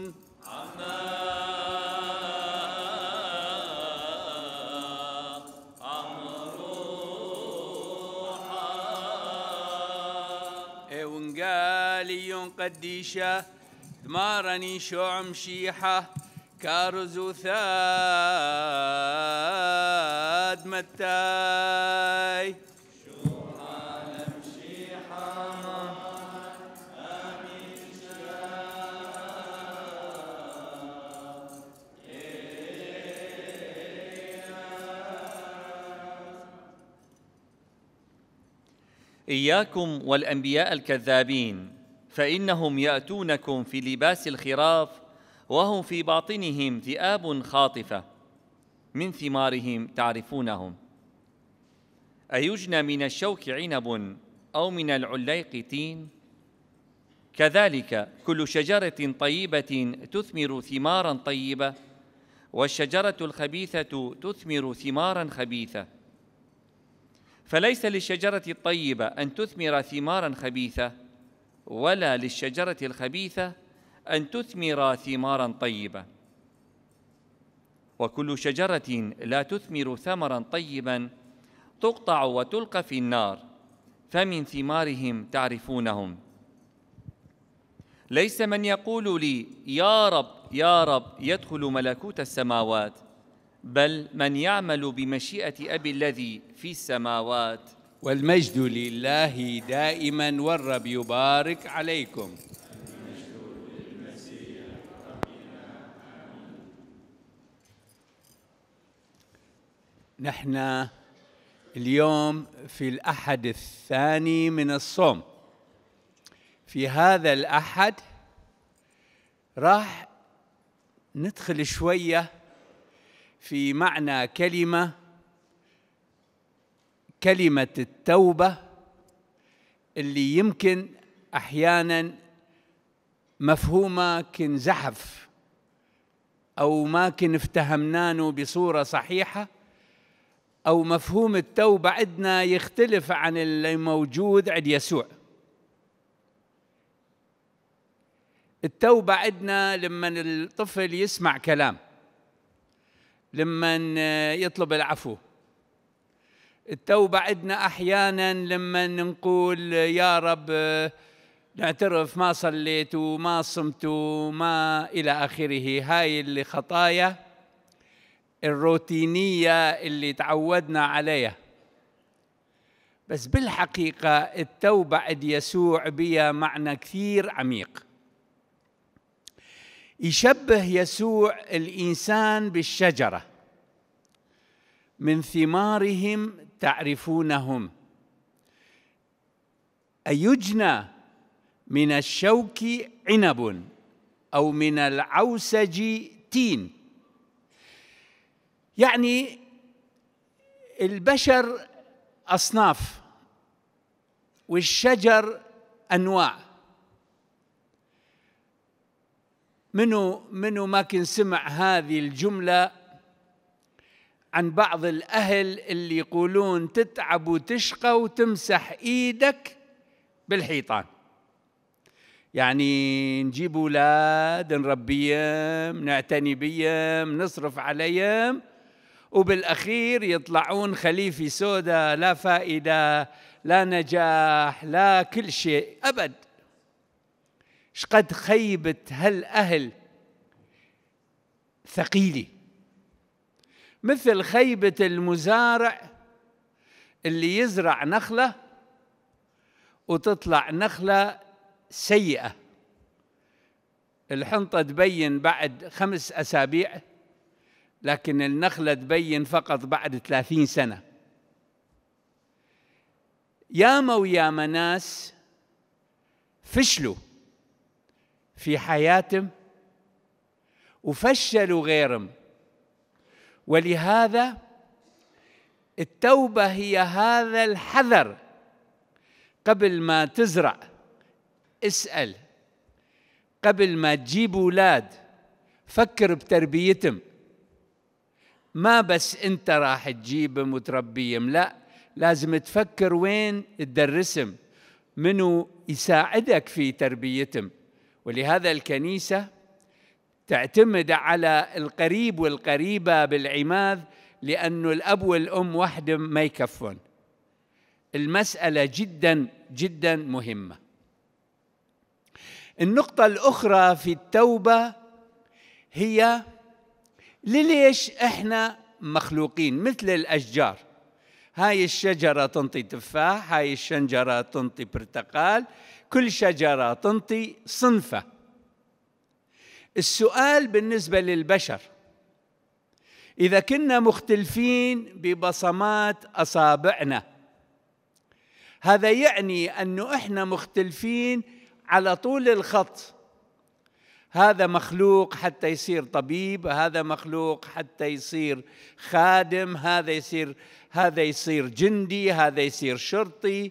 عما اونغالي قديشة دمارني شعم شيحة كارزو ثاد متاي إياكم والأنبياء الكذابين فإنهم يأتونكم في لباس الخراف وهم في باطنهم ذئاب خاطفة من ثمارهم تعرفونهم أيجنى من الشوك عنب أو من العليق تين كذلك كل شجرة طيبة تثمر ثمارا طيبة والشجرة الخبيثة تثمر ثمارا خبيثة فليس للشجرة الطيبة أن تثمر ثمارا خبيثة ولا للشجرة الخبيثة أن تثمر ثمارا طيبة وكل شجرة لا تثمر ثمرا طيبا تقطع وتلقى في النار فمن ثمارهم تعرفونهم ليس من يقول لي يا رب يا رب يدخل ملكوت السماوات بل من يعمل بمشيئة أبي الذي في السماوات والمجد لله دائما والرب يبارك عليكم نحن اليوم في الأحد الثاني من الصوم في هذا الأحد راح ندخل شويه في معنى كلمة كلمة التوبة اللي يمكن أحيانا مفهومة كنزحف أو ما كن افتهمنانه بصورة صحيحة أو مفهوم التوبة عندنا يختلف عن اللي موجود عند يسوع التوبة عندنا لما الطفل يسمع كلام لمن يطلب العفو التوبة عندنا أحيانا لما نقول يا رب نعترف ما صليت وما صمت وما إلى آخره هاي الخطايا الروتينية اللي تعودنا عليها بس بالحقيقة التوبة عند يسوع بها معنى كثير عميق يشبه يسوع الانسان بالشجره من ثمارهم تعرفونهم ايجنى من الشوك عنب او من العوسج تين يعني البشر اصناف والشجر انواع منو منو ما كن سمع هذه الجملة عن بعض الأهل اللي يقولون تتعب وتشقى وتمسح إيدك بالحيطان يعني نجيب أولاد نربيهم نعتني بيهم نصرف عليهم وبالأخير يطلعون خليفة سوداء لا فائدة لا نجاح لا كل شيء أبد شقد خيبة هالأهل ثقيلة مثل خيبة المزارع اللي يزرع نخلة وتطلع نخلة سيئة الحنطة تبين بعد خمس أسابيع لكن النخلة تبين فقط بعد ثلاثين سنة ياما وياما ناس فشلوا في حياتهم وفشلوا غيرهم ولهذا التوبة هي هذا الحذر قبل ما تزرع اسأل قبل ما تجيب أولاد فكر بتربيتهم ما بس أنت راح تجيبهم وتربيهم لا لازم تفكر وين تدرسهم منو يساعدك في تربيتهم ولهذا الكنيسة تعتمد على القريب والقريبة بالعماد لأن الأب والأم وحدهم ما يكفون المسألة جدا جدا مهمة النقطة الأخرى في التوبة هي لليش احنا مخلوقين مثل الأشجار هاي الشجرة تنطي تفاح هاي الشجرة تنطي برتقال كل شجرة تنطي صنفة السؤال بالنسبة للبشر إذا كنا مختلفين ببصمات أصابعنا هذا يعني أنه إحنا مختلفين على طول الخط هذا مخلوق حتى يصير طبيب هذا مخلوق حتى يصير خادم هذا يصير هذا يصير جندي هذا يصير شرطي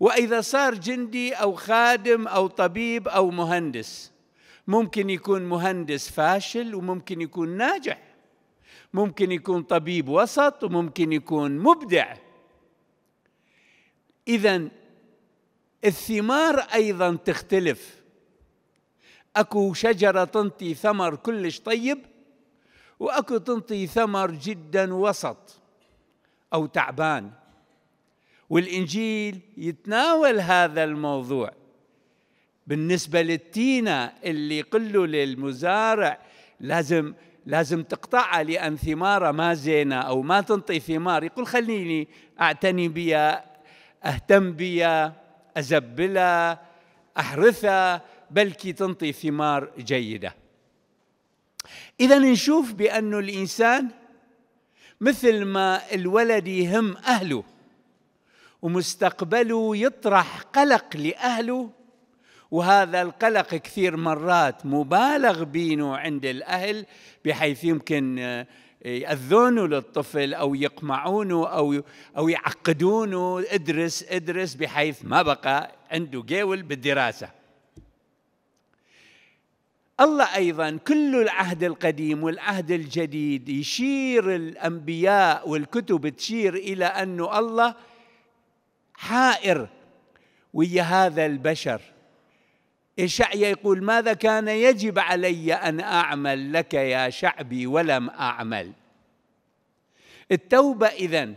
واذا صار جندي او خادم او طبيب او مهندس ممكن يكون مهندس فاشل وممكن يكون ناجح ممكن يكون طبيب وسط وممكن يكون مبدع اذا الثمار ايضا تختلف اكو شجره تنطي ثمر كلش طيب واكو تنطي ثمر جدا وسط او تعبان والإنجيل يتناول هذا الموضوع بالنسبة للتينة اللي قلوا للمزارع لازم لازم تقطعها لأن ثمارها ما زينة أو ما تنطي ثمار يقول خليني أعتني بها أهتم بها أزبلها أحرثها بلكي تنطي ثمار جيدة إذا نشوف بأن الإنسان مثل ما الولد يهم أهله ومستقبله يطرح قلق لأهله وهذا القلق كثير مرات مبالغ بينه عند الأهل بحيث يمكن آه، يأذونه للطفل أو يقمعونه أو أو يعقدونه ادرس ادرس بحيث ما بقى عنده جول بالدراسة الله أيضا كل العهد القديم والعهد الجديد يشير الأنبياء والكتب تشير إلى أنه الله حائر ويا هذا البشر إشعيا يقول ماذا كان يجب علي أن أعمل لك يا شعبي ولم أعمل التوبة إذا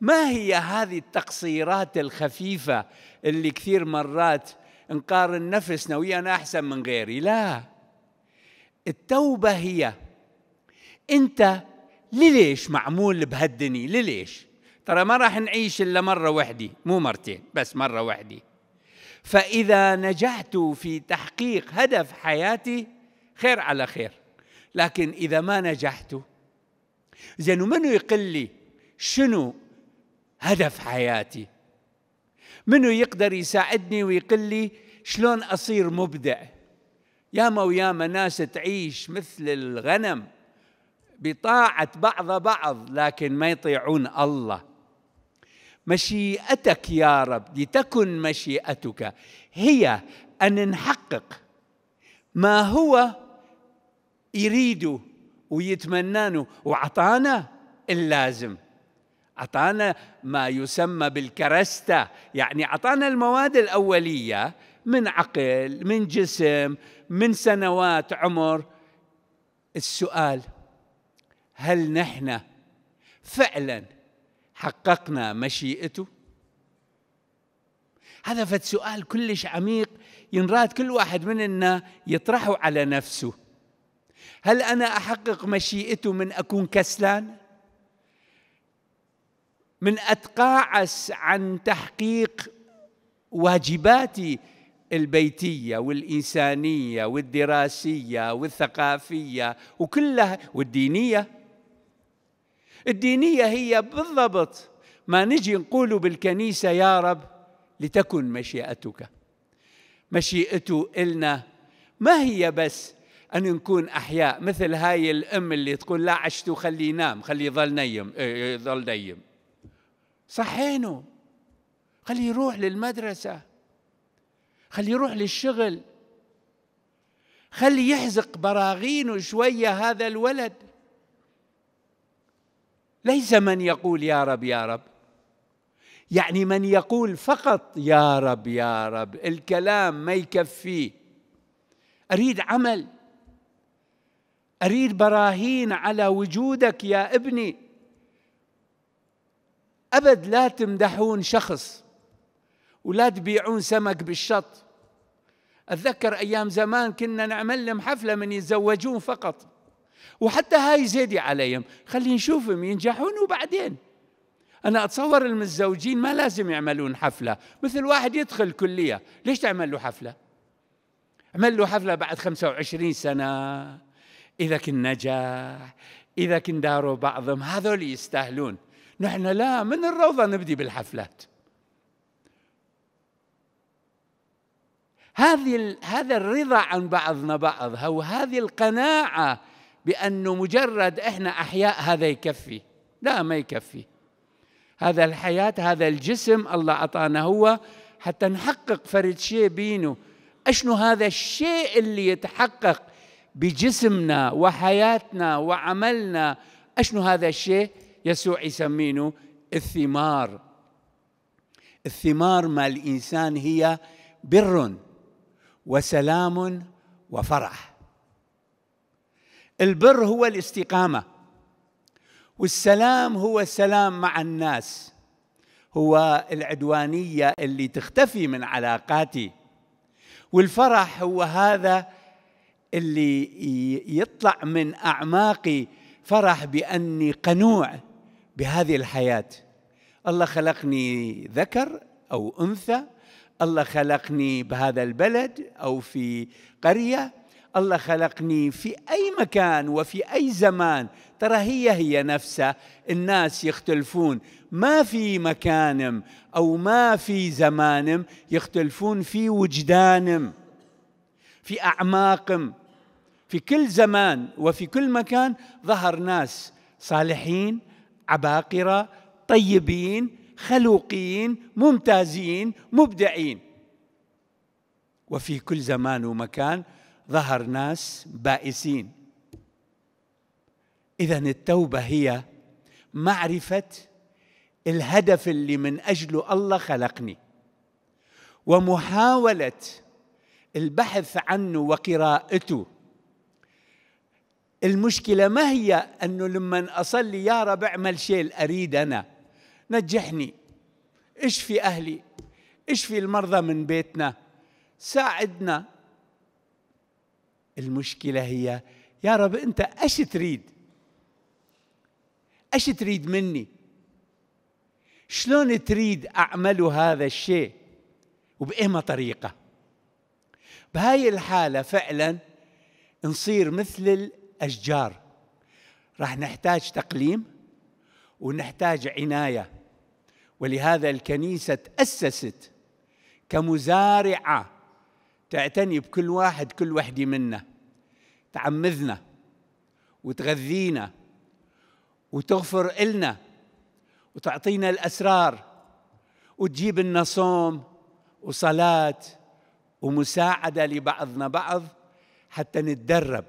ما هي هذه التقصيرات الخفيفة اللي كثير مرات نقارن نفسنا ويا أنا أحسن من غيري لا التوبة هي أنت ليش معمول بهالدنيا ليش ترى ما راح نعيش إلا مرة وحدي مو مرتين بس مرة وحدي فإذا نجحت في تحقيق هدف حياتي خير على خير لكن إذا ما نجحت زين ومنو يقل لي شنو هدف حياتي منو يقدر يساعدني ويقل لي شلون أصير مبدع ياما وياما ناس تعيش مثل الغنم بطاعة بعض بعض لكن ما يطيعون الله مشيئتك يا رب لتكن مشيئتك هي ان نحقق ما هو يريده ويتمنانه وعطانا اللازم اعطانا ما يسمى بالكرستة يعني اعطانا المواد الأولية من عقل من جسم من سنوات عمر السؤال هل نحن فعلا حققنا مشيئته هذا فد سؤال كلش عميق ينراد كل واحد مننا يطرحه على نفسه هل أنا أحقق مشيئته من أكون كسلان؟ من أتقاعس عن تحقيق واجباتي البيتية والإنسانية والدراسية والثقافية وكلها والدينية الدينية هي بالضبط ما نجي نقول بالكنيسة يا رب لتكن مشيئتك مشيئته إلنا ما هي بس أن نكون أحياء مثل هاي الأم اللي تقول لا عشتوا خليه ينام خليه يظل نيم إيه، إيه، يظل نيم صحينه خليه يروح للمدرسة خليه يروح للشغل خليه يحزق براغينه شوية هذا الولد ليس من يقول يا رب يا رب يعني من يقول فقط يا رب يا رب الكلام ما يكفيه اريد عمل اريد براهين على وجودك يا ابني ابد لا تمدحون شخص ولا تبيعون سمك بالشط اتذكر ايام زمان كنا نعمل لهم حفله من يتزوجون فقط وحتى هاي زيدي عليهم خلي نشوفهم ينجحون وبعدين أنا أتصور المتزوجين ما لازم يعملون حفلة مثل واحد يدخل كلية ليش تعمل له حفلة اعمل له حفلة بعد 25 سنة إذا كان نجح إذا كان داروا بعضهم هذول يستاهلون نحن لا من الروضة نبدي بالحفلات هذه هذا الرضا عن بعضنا بعض او هذه القناعه بأنه مجرد إحنا أحياء هذا يكفي لا ما يكفي هذا الحياة هذا الجسم الله أعطانا هو حتى نحقق فرد شيء بينه أشنو هذا الشيء اللي يتحقق بجسمنا وحياتنا وعملنا أشنو هذا الشيء يسوع يسمينه الثمار الثمار مال الإنسان هي بر وسلام وفرح البر هو الاستقامه والسلام هو السلام مع الناس هو العدوانيه اللي تختفي من علاقاتي والفرح هو هذا اللي يطلع من اعماقي فرح باني قنوع بهذه الحياه الله خلقني ذكر او انثى الله خلقني بهذا البلد او في قريه الله خلقني في أي مكان وفي أي زمان ترى هي هي نفسها الناس يختلفون ما في مكانم أو ما في زمانم يختلفون في وجدانم في أعماقم في كل زمان وفي كل مكان ظهر ناس صالحين عباقرة طيبين خلوقين ممتازين مبدعين وفي كل زمان ومكان ظهر ناس بائسين اذا التوبه هي معرفه الهدف اللي من اجله الله خلقني ومحاوله البحث عنه وقراءته المشكلة ما هي أنه لما أصلي يا رب اعمل شيء أريد أنا نجحني اشفي أهلي اشفي المرضى من بيتنا ساعدنا المشكلة هي يا رب أنت أش تريد أش تريد مني شلون تريد أعمل هذا الشيء وبأيما طريقة بهاي الحالة فعلا نصير مثل الأشجار راح نحتاج تقليم ونحتاج عناية ولهذا الكنيسة تأسست كمزارعة تعتني بكل واحد كل وحدة منا تعمذنا وتغذينا وتغفر إلنا وتعطينا الأسرار وتجيب لنا صوم وصلاة ومساعدة لبعضنا بعض حتى نتدرب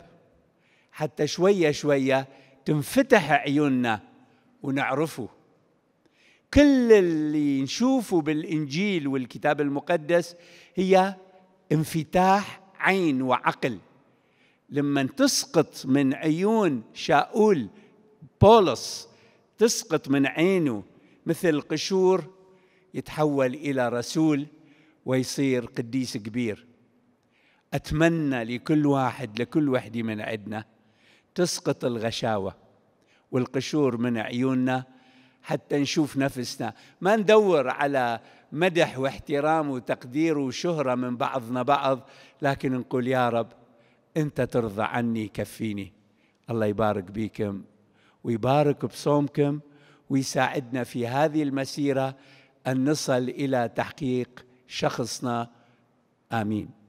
حتى شوية شوية تنفتح عيوننا ونعرفه كل اللي نشوفه بالإنجيل والكتاب المقدس هي انفتاح عين وعقل لما تسقط من عيون شاؤول بولس تسقط من عينه مثل قشور يتحول الى رسول ويصير قديس كبير اتمنى لكل واحد لكل وحده من عندنا تسقط الغشاوه والقشور من عيوننا حتى نشوف نفسنا ما ندور على مدح واحترام وتقدير وشهرة من بعضنا بعض لكن نقول يا رب أنت ترضى عني كفيني الله يبارك بيكم ويبارك بصومكم ويساعدنا في هذه المسيرة أن نصل إلى تحقيق شخصنا آمين